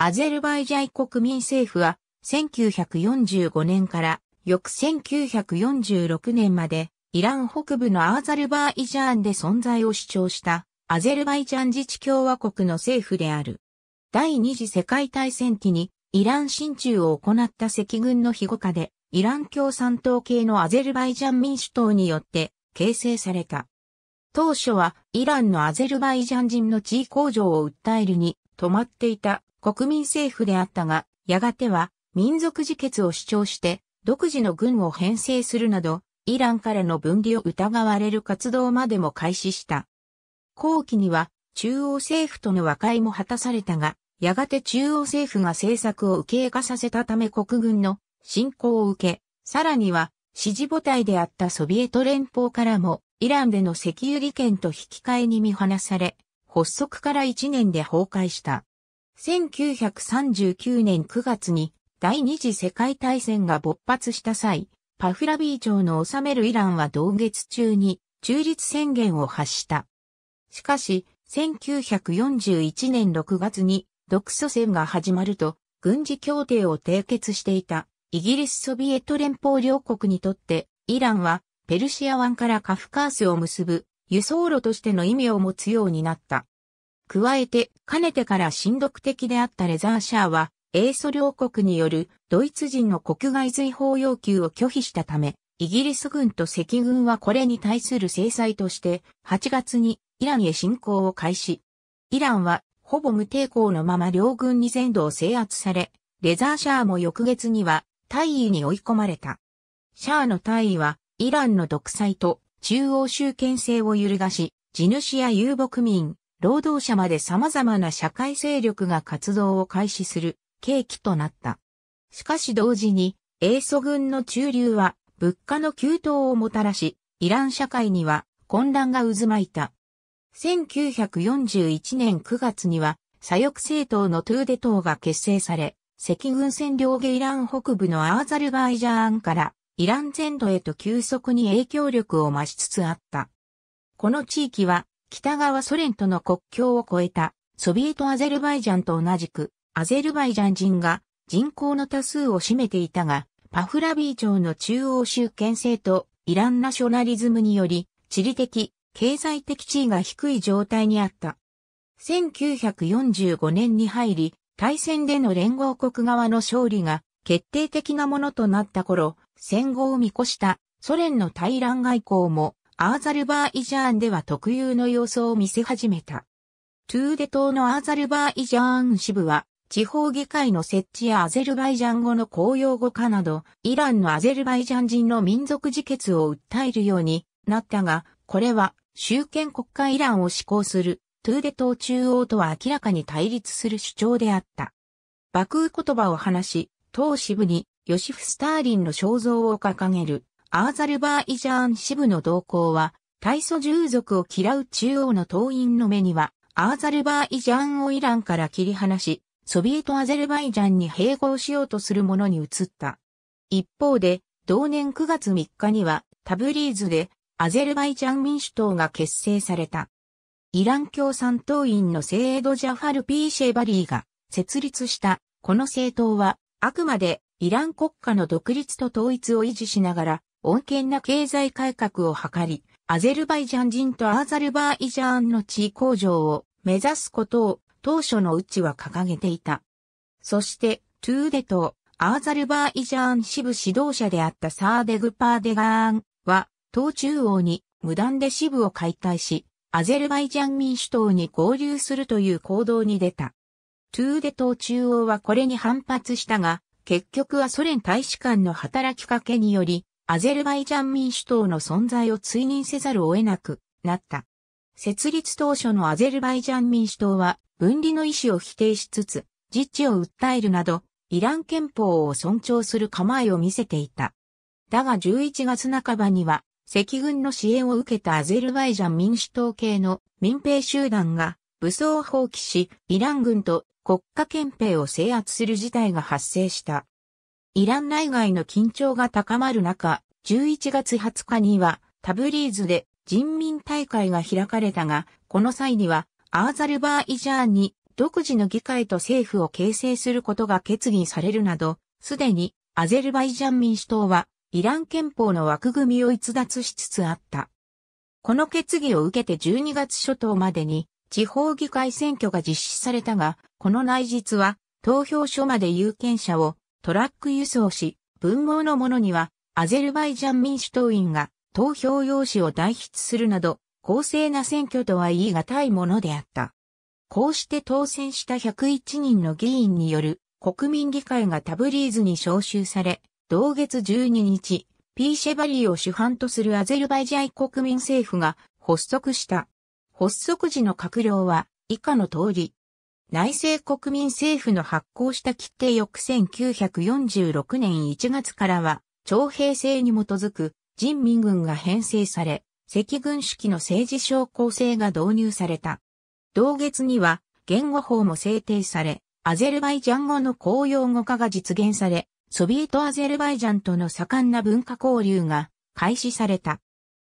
アゼルバイジャイ国民政府は1945年から翌1946年までイラン北部のアーザルバーイジャーンで存在を主張したアゼルバイジャン自治共和国の政府である。第二次世界大戦期にイラン進駐を行った赤軍の庇護下でイラン共産党系のアゼルバイジャン民主党によって形成された。当初はイランのアゼルバイジャン人の地位向上を訴えるに止まっていた国民政府であったが、やがては民族自決を主張して独自の軍を編成するなど、イランからの分離を疑われる活動までも開始した。後期には中央政府との和解も果たされたが、やがて中央政府が政策をけ入化させたため国軍の侵攻を受け、さらには支持母体であったソビエト連邦からもイランでの石油利権と引き換えに見放され、発足から1年で崩壊した。1939年9月に第二次世界大戦が勃発した際、パフラビー朝の治めるイランは同月中に中立宣言を発した。しかし、1941年6月に独ソ戦が始まると、軍事協定を締結していたイギリスソビエト連邦両国にとって、イランはペルシア湾からカフカースを結ぶ輸送路としての意味を持つようになった。加えて、かねてから親読的であったレザーシャーは、英ソ両国によるドイツ人の国外追放要求を拒否したため、イギリス軍と赤軍はこれに対する制裁として、8月にイランへ侵攻を開始。イランは、ほぼ無抵抗のまま両軍に全土を制圧され、レザーシャーも翌月には、大尉に追い込まれた。シャーの大尉は、イランの独裁と中央集権制を揺るがし、地主や遊牧民、労働者まで様々な社会勢力が活動を開始する契機となった。しかし同時に、英祖軍の中流は物価の急騰をもたらし、イラン社会には混乱が渦巻いた。1941年9月には、左翼政党のトゥーデ党が結成され、赤軍占領下イラン北部のアーザルバイジャーンからイラン全土へと急速に影響力を増しつつあった。この地域は北側ソ連との国境を越えたソビエトアゼルバイジャンと同じくアゼルバイジャン人が人口の多数を占めていたが、パフラビー町の中央集権制とイランナショナリズムにより地理的、経済的地位が低い状態にあった。1945年に入り、大戦での連合国側の勝利が決定的なものとなった頃、戦後を見越したソ連の対乱外交もアーザルバーイジャーンでは特有の様相を見せ始めた。トゥーデ島のアーザルバーイジャーン支部は、地方議会の設置やアゼルバイジャン語の公用語化など、イランのアゼルバイジャン人の民族自決を訴えるようになったが、これは、集権国家イランを施行する、トゥーデ島中央とは明らかに対立する主張であった。爆ク言葉を話し、党支部に、ヨシフ・スターリンの肖像を掲げる、アーザルバーイジャーン支部の動向は、大祖従属を嫌う中央の党員の目には、アーザルバーイジャーンをイランから切り離し、ソビエトアゼルバイジャンに併合しようとするものに移った。一方で、同年9月3日には、タブリーズで、アゼルバイジャン民主党が結成された。イラン共産党員のセイド・ジャファル・ピーシェバリーが設立したこの政党はあくまでイラン国家の独立と統一を維持しながら穏健な経済改革を図り、アゼルバイジャン人とアーザルバイジャンの地位向上を目指すことを当初のうちは掲げていた。そして、トゥーデとアーザルバイジャン支部指導者であったサーデグパーデガーンは、党中央に無断で支部を解体し、アゼルバイジャン民主党に合流するという行動に出た。トゥーデ党中央はこれに反発したが、結局はソ連大使館の働きかけにより、アゼルバイジャン民主党の存在を追認せざるを得なくなった。設立当初のアゼルバイジャン民主党は分離の意思を否定しつつ、自治を訴えるなど、イラン憲法を尊重する構えを見せていた。だが11月半ばには、赤軍の支援を受けたアゼルバイジャン民主党系の民兵集団が武装を放棄し、イラン軍と国家憲兵を制圧する事態が発生した。イラン内外の緊張が高まる中、11月20日にはタブリーズで人民大会が開かれたが、この際にはアーザルバーイジャーンに独自の議会と政府を形成することが決議されるなど、すでにアゼルバイジャン民主党はイラン憲法の枠組みを逸脱しつつあった。この決議を受けて12月初頭までに地方議会選挙が実施されたが、この内実は投票所まで有権者をトラック輸送し、文豪のものには、アゼルバイジャン民主党員が投票用紙を代筆するなど、公正な選挙とは言い難いものであった。こうして当選した101人の議員による国民議会がタブリーズに招集され、同月12日、ピーシェバリーを主犯とするアゼルバイジャイ国民政府が発足した。発足時の閣僚は以下の通り、内政国民政府の発行した規定翌1946年1月からは、徴兵制に基づく人民軍が編成され、赤軍式の政治将校制が導入された。同月には言語法も制定され、アゼルバイジャン語の公用語化が実現され、ソビエトアゼルバイジャンとの盛んな文化交流が開始された。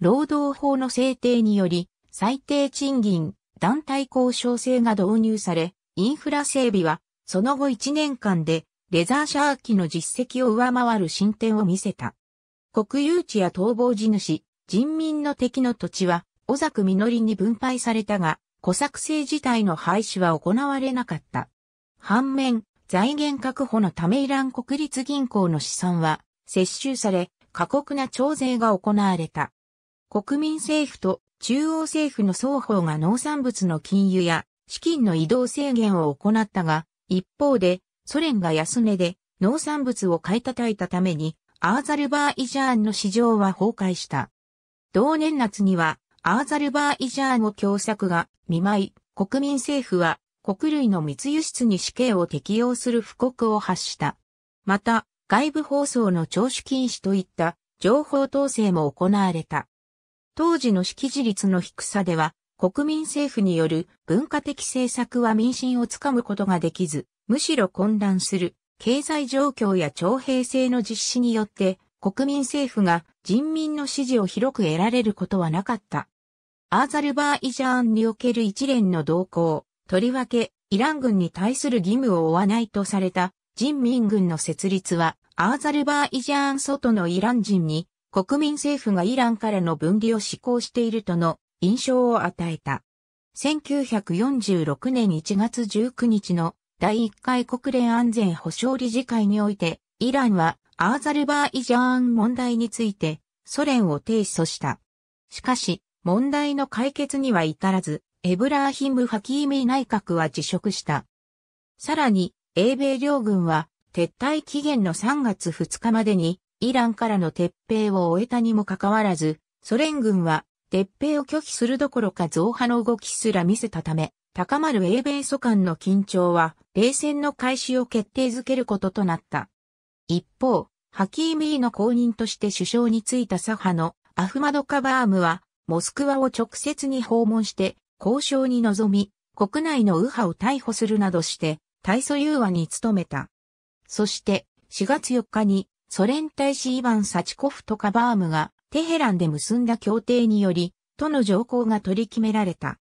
労働法の制定により、最低賃金、団体交渉制が導入され、インフラ整備は、その後1年間で、レザーシャー機の実績を上回る進展を見せた。国有地や逃亡地主、人民の敵の土地は、小作実りに分配されたが、小作成自体の廃止は行われなかった。反面、財源確保のためイラン国立銀行の資産は、接収され、過酷な徴税が行われた。国民政府と中央政府の双方が農産物の禁輸や資金の移動制限を行ったが、一方で、ソ連が安値で農産物を買い叩いたために、アーザルバーイジャーンの市場は崩壊した。同年夏には、アーザルバーイジャーンを共作が見舞い、国民政府は国類の密輸出に死刑を適用する布告を発した。また、外部放送の聴取禁止といった情報統制も行われた。当時の識字率の低さでは、国民政府による文化的政策は民心をつかむことができず、むしろ混乱する経済状況や徴兵制の実施によって国民政府が人民の支持を広く得られることはなかった。アーザルバイジャーンにおける一連の動向、とりわけイラン軍に対する義務を負わないとされた人民軍の設立はアーザルバイジャーン外のイラン人に国民政府がイランからの分離を施行しているとの印象を与えた。1946年1月19日の第1回国連安全保障理事会において、イランはアーザルバイジャーン問題についてソ連を提訴した。しかし、問題の解決には至らず、エブラーヒム・ハキーミ内閣は辞職した。さらに、英米両軍は撤退期限の3月2日までにイランからの撤兵を終えたにもかかわらず、ソ連軍は鉄兵を拒否するどころか増派の動きすら見せたため、高まる英米祖間の緊張は、冷戦の開始を決定づけることとなった。一方、ハキーミーの後任として首相に就いた左派のアフマドカバームは、モスクワを直接に訪問して、交渉に臨み、国内の右派を逮捕するなどして、対ソ融和に努めた。そして、4月4日に、ソ連大使イヴァン・サチコフとカバームが、テヘランで結んだ協定により、都の条項が取り決められた。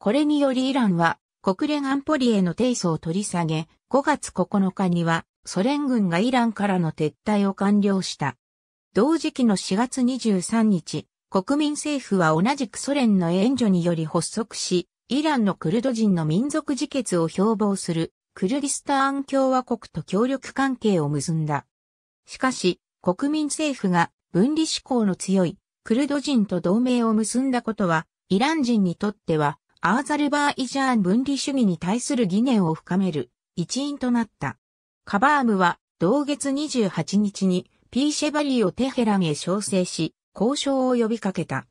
これによりイランは国連安保理への提訴を取り下げ、5月9日にはソ連軍がイランからの撤退を完了した。同時期の4月23日、国民政府は同じくソ連の援助により発足し、イランのクルド人の民族自決を標榜するクルディスターン共和国と協力関係を結んだ。しかし、国民政府が分離志向の強いクルド人と同盟を結んだことは、イラン人にとっては、アーザルバーイジャーン分離主義に対する疑念を深める一因となった。カバームは、同月28日に、ピーシェバリーをテヘランへ招請し、交渉を呼びかけた。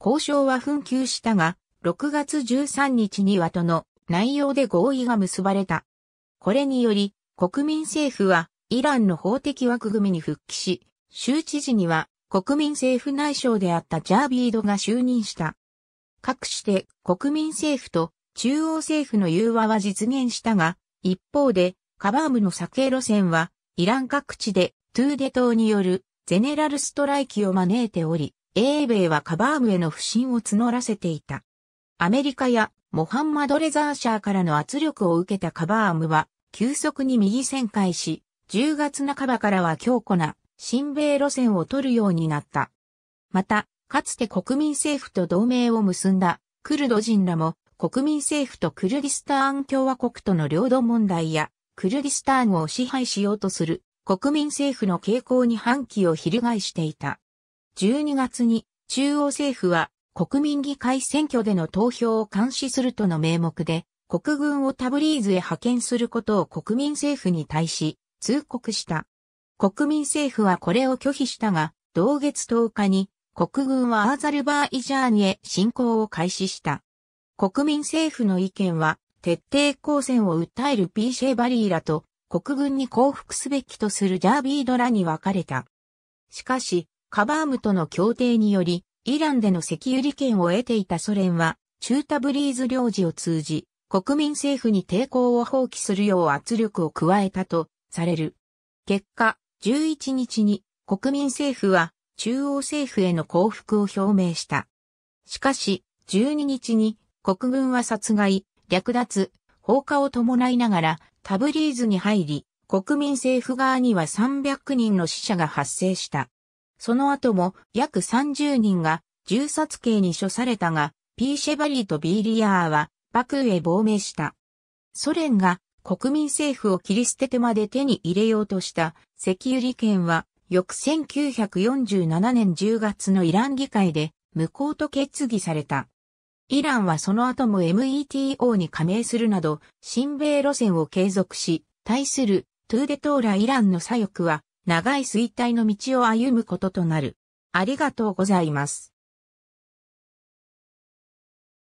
交渉は紛糾したが、6月13日にはとの内容で合意が結ばれた。これにより、国民政府はイランの法的枠組みに復帰し、州知事には国民政府内相であったジャービードが就任した。かくして国民政府と中央政府の融和は実現したが、一方でカバームの作営路線はイラン各地でトゥーデ島によるゼネラルストライキを招いており、英米はカバームへの不信を募らせていた。アメリカやモハンマド・レザーシャーからの圧力を受けたカバームは急速に右旋回し、10月半ばからは強固な親米路線を取るようになった。また、かつて国民政府と同盟を結んだクルド人らも国民政府とクルディスターン共和国との領土問題やクルディスターンを支配しようとする国民政府の傾向に反旗を翻していた。12月に中央政府は国民議会選挙での投票を監視するとの名目で国軍をタブリーズへ派遣することを国民政府に対し通告した。国民政府はこれを拒否したが、同月10日に国軍はアーザルバーイジャーニへ侵攻を開始した。国民政府の意見は、徹底抗戦を訴えるピーシェバリーらと国軍に降伏すべきとするジャービードらに分かれた。しかし、カバームとの協定により、イランでの石油利権を得ていたソ連は、中タブリーズ領事を通じ、国民政府に抵抗を放棄するよう圧力を加えたとされる。結果、11日に国民政府は中央政府への降伏を表明した。しかし、12日に国軍は殺害、略奪、放火を伴いながらタブリーズに入り、国民政府側には300人の死者が発生した。その後も約30人が銃殺刑に処されたが、ピーシェバリーとビーリアーは爆クーへ亡命した。ソ連が国民政府を切り捨ててまで手に入れようとした石油利権は、翌1947年10月のイラン議会で、無効と決議された。イランはその後も METO に加盟するなど、新米路線を継続し、対するトゥーデトーライランの左翼は、長い衰退の道を歩むこととなる。ありがとうございます。